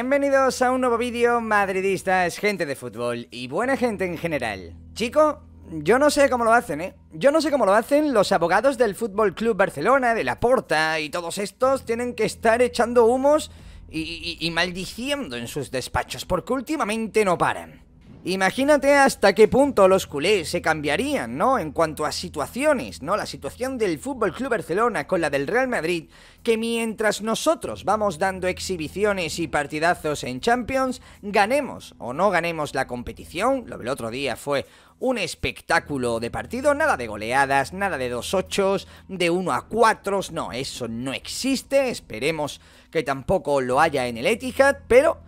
Bienvenidos a un nuevo vídeo madridistas, gente de fútbol y buena gente en general. Chico, yo no sé cómo lo hacen, ¿eh? Yo no sé cómo lo hacen los abogados del Fútbol Club Barcelona, de la Porta y todos estos tienen que estar echando humos y, y maldiciendo en sus despachos porque últimamente no paran. Imagínate hasta qué punto los culés se cambiarían, ¿no? En cuanto a situaciones, ¿no? La situación del Fútbol Club Barcelona con la del Real Madrid, que mientras nosotros vamos dando exhibiciones y partidazos en Champions, ganemos o no ganemos la competición. Lo del otro día fue un espectáculo de partido, nada de goleadas, nada de 2-8, de 1 a 4, no, eso no existe. Esperemos que tampoco lo haya en el Etihad, pero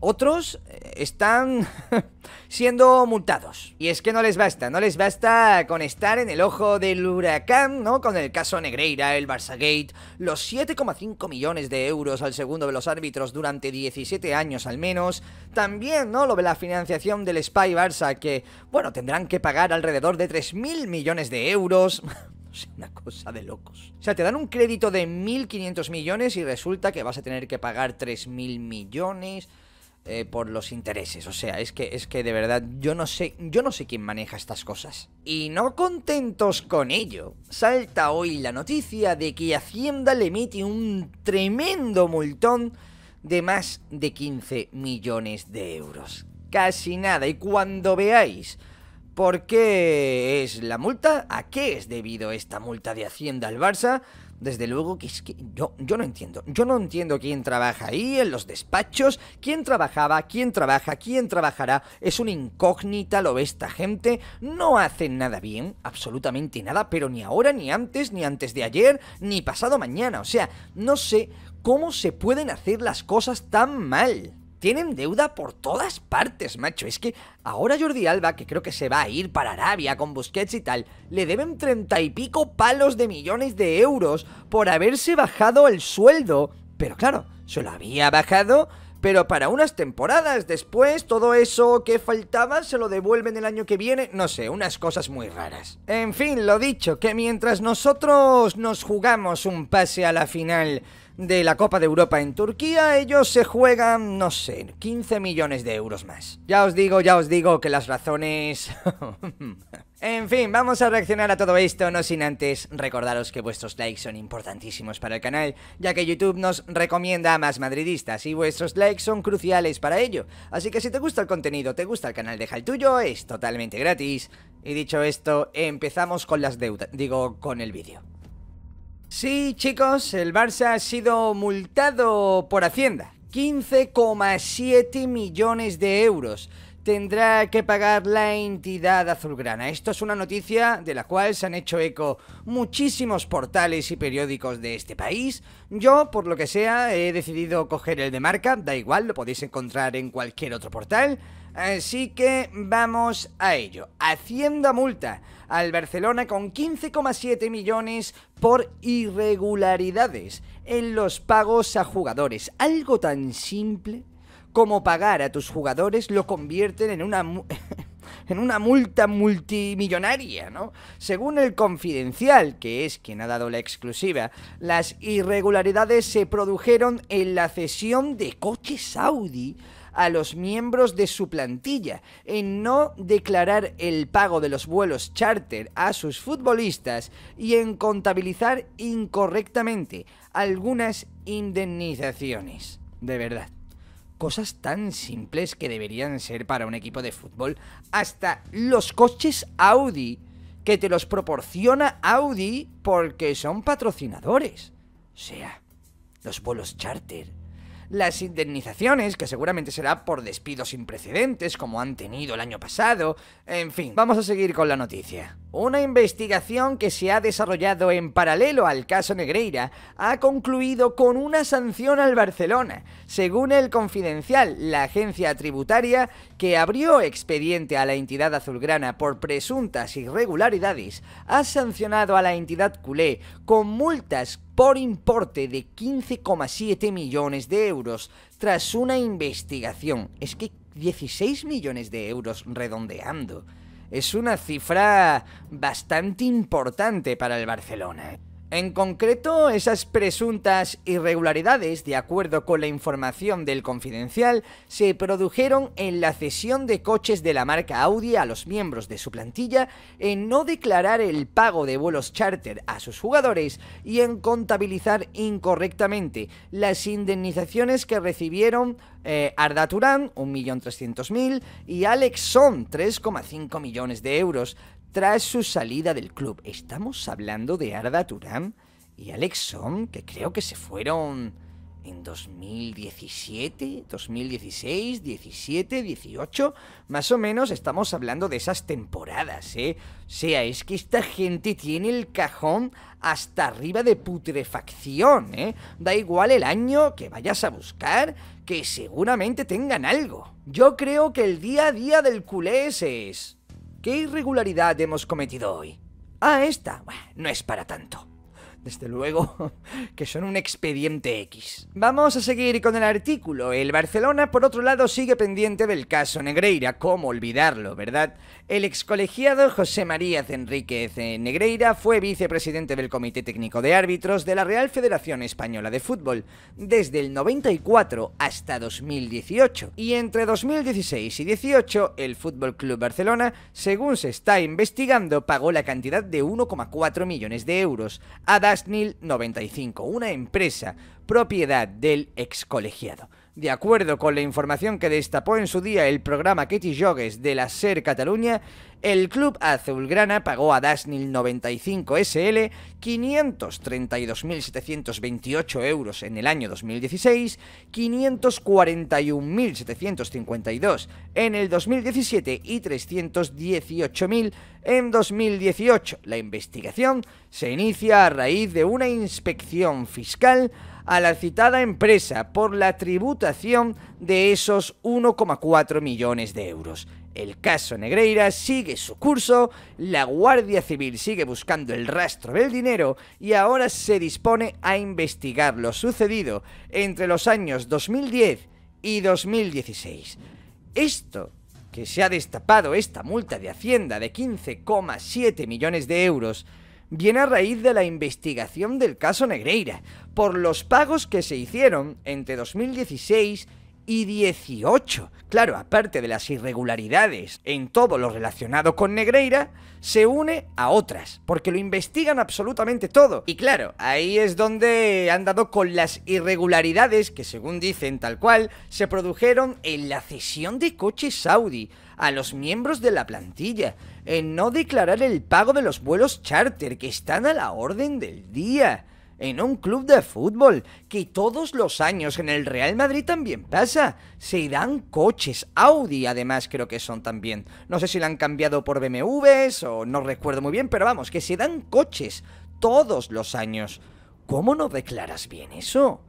otros eh, están siendo multados. Y es que no les basta, no les basta con estar en el ojo del huracán, ¿no? Con el caso Negreira, el Barça-Gate, los 7,5 millones de euros al segundo de los árbitros durante 17 años al menos, también, ¿no? Lo de la financiación del Spy Barça, que, bueno, tendrán que pagar alrededor de 3.000 millones de euros. una cosa de locos. O sea, te dan un crédito de 1.500 millones y resulta que vas a tener que pagar 3.000 millones. Eh, por los intereses. O sea, es que, es que de verdad, yo no sé, yo no sé quién maneja estas cosas. Y no contentos con ello, salta hoy la noticia de que Hacienda le emite un tremendo multón de más de 15 millones de euros. Casi nada. Y cuando veáis por qué es la multa, a qué es debido esta multa de Hacienda al Barça, desde luego que es que yo, yo no entiendo. Yo no entiendo quién trabaja ahí, en los despachos, quién trabajaba, quién trabaja, quién trabajará. Es una incógnita lo ve esta gente. No hacen nada bien, absolutamente nada, pero ni ahora, ni antes, ni antes de ayer, ni pasado mañana. O sea, no sé cómo se pueden hacer las cosas tan mal tienen deuda por todas partes, macho. Es que ahora Jordi Alba, que creo que se va a ir para Arabia con Busquets y tal, le deben treinta y pico palos de millones de euros por haberse bajado el sueldo. Pero claro, se lo había bajado pero para unas temporadas. Después, todo eso que faltaba se lo devuelven el año que viene. No sé, unas cosas muy raras. En fin, lo dicho, que mientras nosotros nos jugamos un pase a la final de la Copa de Europa en Turquía, ellos se juegan, no sé, 15 millones de euros más. Ya os digo, ya os digo que las razones... En fin, vamos a reaccionar a todo esto, no sin antes recordaros que vuestros likes son importantísimos para el canal, ya que YouTube nos recomienda a más madridistas y vuestros likes son cruciales para ello. Así que si te gusta el contenido, te gusta el canal, deja el tuyo, es totalmente gratis. Y dicho esto, empezamos con las deudas, digo, con el vídeo. Sí, chicos, el Barça ha sido multado por Hacienda. 15,7 millones de euros tendrá que pagar la entidad azulgrana. Esto es una noticia de la cual se han hecho eco muchísimos portales y periódicos de este país. Yo, por lo que sea, he decidido coger el de marca, da igual, lo podéis encontrar en cualquier otro portal. Así que vamos a ello. Hacienda multa al Barcelona con 15,7 millones por irregularidades en los pagos a jugadores. Algo tan simple cómo pagar a tus jugadores lo convierten en una... en una multa multimillonaria, ¿no? Según el Confidencial, que es quien ha dado la exclusiva, las irregularidades se produjeron en la cesión de coches Audi a los miembros de su plantilla en no declarar el pago de los vuelos charter a sus futbolistas y en contabilizar incorrectamente algunas indemnizaciones. De verdad cosas tan simples que deberían ser para un equipo de fútbol, hasta los coches Audi, que te los proporciona Audi porque son patrocinadores. O sea, los vuelos charter, las indemnizaciones, que seguramente será por despidos sin precedentes como han tenido el año pasado, en fin, vamos a seguir con la noticia. Una investigación que se ha desarrollado en paralelo al caso Negreira ha concluido con una sanción al Barcelona, según el Confidencial, la agencia tributaria que abrió expediente a la entidad azulgrana por presuntas irregularidades, ha sancionado a la entidad culé con multas por importe de 15,7 millones de euros tras una investigación. Es que 16 millones de euros redondeando es una cifra bastante importante para el Barcelona. En concreto, esas presuntas irregularidades, de acuerdo con la información del confidencial, se produjeron en la cesión de coches de la marca Audi a los miembros de su plantilla, en no declarar el pago de vuelos charter a sus jugadores y en contabilizar incorrectamente las indemnizaciones que recibieron eh, Arda Turán, 1.300.000, y Alex Son, 3,5 millones de euros, tras su salida del club. Estamos hablando de Arda Turán y Alex Song, que creo que se fueron en 2017, 2016, 17, 18, más o menos estamos hablando de esas temporadas, ¿eh? O sea, es que esta gente tiene el cajón hasta arriba de putrefacción, ¿eh? Da igual el año que vayas a buscar, que seguramente tengan algo. Yo creo que el día a día del culés es... ¿Qué irregularidad hemos cometido hoy? Ah, esta. Bueno, no es para tanto desde luego, que son un expediente X. Vamos a seguir con el artículo. El Barcelona, por otro lado, sigue pendiente del caso Negreira. ¿Cómo olvidarlo, verdad? El excolegiado José María Enríquez eh, Negreira fue vicepresidente del Comité Técnico de Árbitros de la Real Federación Española de Fútbol desde el 94 hasta 2018. Y entre 2016 y 18, el Fútbol Club Barcelona, según se está investigando, pagó la cantidad de 1,4 millones de euros a Castnil 95, una empresa propiedad del ex colegiado. De acuerdo con la información que destapó en su día el programa Kitty Jogues de la SER Cataluña, el club azulgrana pagó a Dasnil 95 SL 532.728 euros en el año 2016, 541.752 en el 2017 y 318.000 en 2018. La investigación se inicia a raíz de una inspección fiscal a la citada empresa por la tributación de esos 1,4 millones de euros. El caso Negreira sigue su curso, la Guardia Civil sigue buscando el rastro del dinero y ahora se dispone a investigar lo sucedido entre los años 2010 y 2016. Esto que se ha destapado esta multa de Hacienda de 15,7 millones de euros viene a raíz de la investigación del caso Negreira, por los pagos que se hicieron entre 2016 y 18. Claro, aparte de las irregularidades en todo lo relacionado con Negreira, se une a otras, porque lo investigan absolutamente todo. Y claro, ahí es donde han dado con las irregularidades que según dicen tal cual, se produjeron en la cesión de coches Saudi a los miembros de la plantilla en no declarar el pago de los vuelos charter que están a la orden del día en un club de fútbol, que todos los años en el Real Madrid también pasa. Se dan coches, Audi además creo que son también. No sé si la han cambiado por BMWs o no recuerdo muy bien, pero vamos, que se dan coches todos los años. ¿Cómo no declaras bien eso?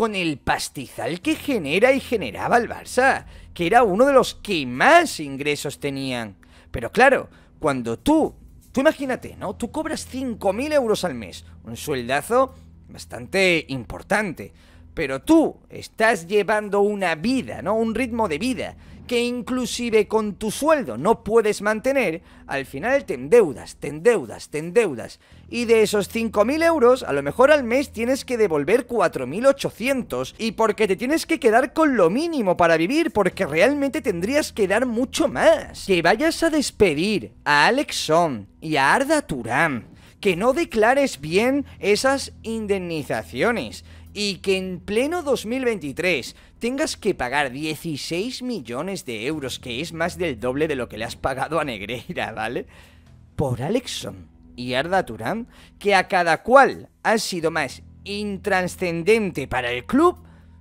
con el pastizal que genera y generaba el Barça, que era uno de los que más ingresos tenían. Pero claro, cuando tú, tú imagínate, ¿no? Tú cobras 5.000 euros al mes, un sueldazo bastante importante, pero tú estás llevando una vida, ¿no? Un ritmo de vida que inclusive con tu sueldo no puedes mantener, al final te endeudas, te endeudas, te endeudas. Y de esos 5.000 euros, a lo mejor al mes tienes que devolver 4.800. Y porque te tienes que quedar con lo mínimo para vivir, porque realmente tendrías que dar mucho más. Que vayas a despedir a Alex Son y a Arda Turán. Que no declares bien esas indemnizaciones y que en pleno 2023 tengas que pagar 16 millones de euros, que es más del doble de lo que le has pagado a Negreira, ¿vale? Por Alexson y Arda Turán, que a cada cual ha sido más intranscendente para el club.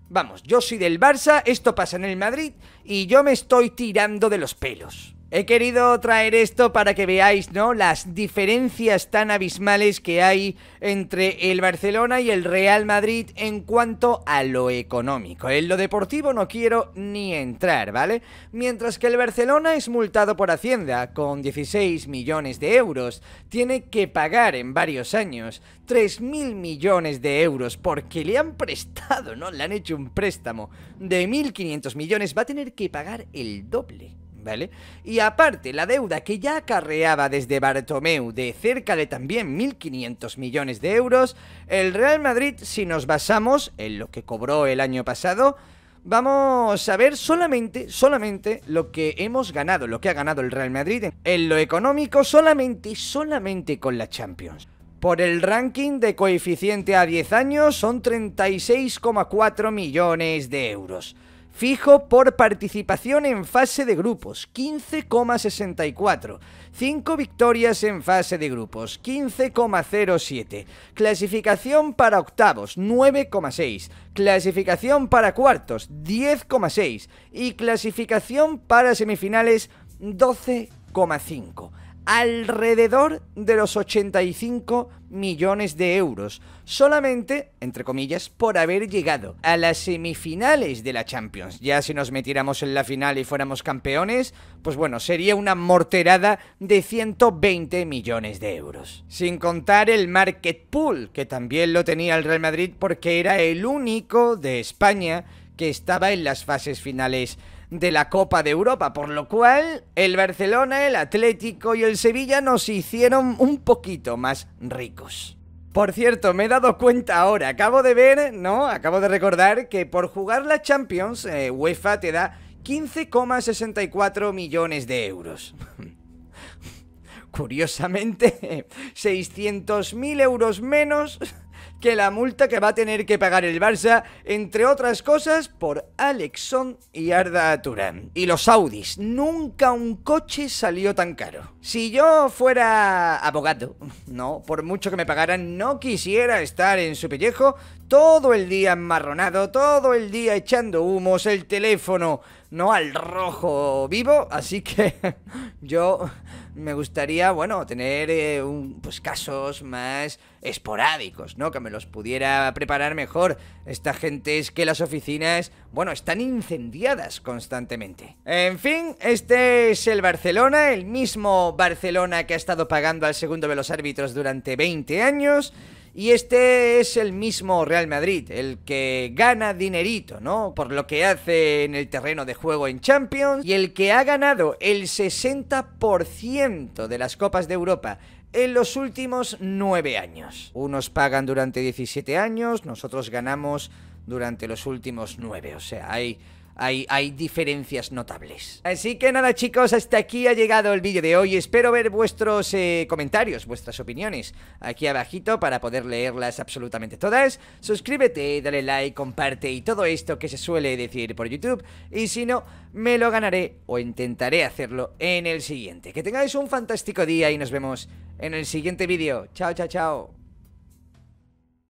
Vamos, yo soy del Barça, esto pasa en el Madrid y yo me estoy tirando de los pelos. He querido traer esto para que veáis, ¿no? Las diferencias tan abismales que hay entre el Barcelona y el Real Madrid en cuanto a lo económico. En lo deportivo no quiero ni entrar, ¿vale? Mientras que el Barcelona es multado por Hacienda con 16 millones de euros, tiene que pagar en varios años 3.000 millones de euros porque le han prestado, ¿no? Le han hecho un préstamo de 1.500 millones, va a tener que pagar el doble. ¿vale? Y aparte, la deuda que ya acarreaba desde Bartomeu de cerca de también 1.500 millones de euros, el Real Madrid, si nos basamos en lo que cobró el año pasado, vamos a ver solamente, solamente lo que hemos ganado, lo que ha ganado el Real Madrid en lo económico, solamente, solamente con la Champions. Por el ranking de coeficiente a 10 años son 36,4 millones de euros fijo por participación en fase de grupos, 15,64. 5 victorias en fase de grupos, 15,07. Clasificación para octavos, 9,6. Clasificación para cuartos, 10,6. Y clasificación para semifinales, 12,5 alrededor de los 85 millones de euros, solamente, entre comillas, por haber llegado a las semifinales de la Champions. Ya si nos metiéramos en la final y fuéramos campeones, pues bueno, sería una morterada de 120 millones de euros. Sin contar el market pool, que también lo tenía el Real Madrid porque era el único de España que estaba en las fases finales de la Copa de Europa, por lo cual el Barcelona, el Atlético y el Sevilla nos hicieron un poquito más ricos. Por cierto, me he dado cuenta ahora, acabo de ver, ¿no? Acabo de recordar que por jugar la Champions, eh, UEFA te da 15,64 millones de euros. Curiosamente, 600.000 euros menos que la multa que va a tener que pagar el Barça, entre otras cosas, por Alexon y Arda Turán. Y los Audis, nunca un coche salió tan caro. Si yo fuera abogado, no, por mucho que me pagaran, no quisiera estar en su pellejo todo el día amarronado, todo el día echando humos, el teléfono no al rojo vivo, así que yo me gustaría, bueno, tener eh, pues casos más esporádicos, ¿no? Que me los pudiera preparar mejor. Esta gente es que las oficinas, bueno, están incendiadas constantemente. En fin, este es el Barcelona, el mismo Barcelona que ha estado pagando al segundo de los árbitros durante 20 años. Y este es el mismo Real Madrid, el que gana dinerito, ¿no? Por lo que hace en el terreno de juego en Champions y el que ha ganado el 60% de las Copas de Europa en los últimos 9 años. Unos pagan durante 17 años, nosotros ganamos durante los últimos 9, o sea, hay hay, diferencias notables. Así que nada chicos, hasta aquí ha llegado el vídeo de hoy. Espero ver vuestros eh, comentarios, vuestras opiniones aquí abajito para poder leerlas absolutamente todas. Suscríbete, dale like, comparte y todo esto que se suele decir por YouTube. Y si no, me lo ganaré o intentaré hacerlo en el siguiente. Que tengáis un fantástico día y nos vemos en el siguiente vídeo. Chao, chao, chao.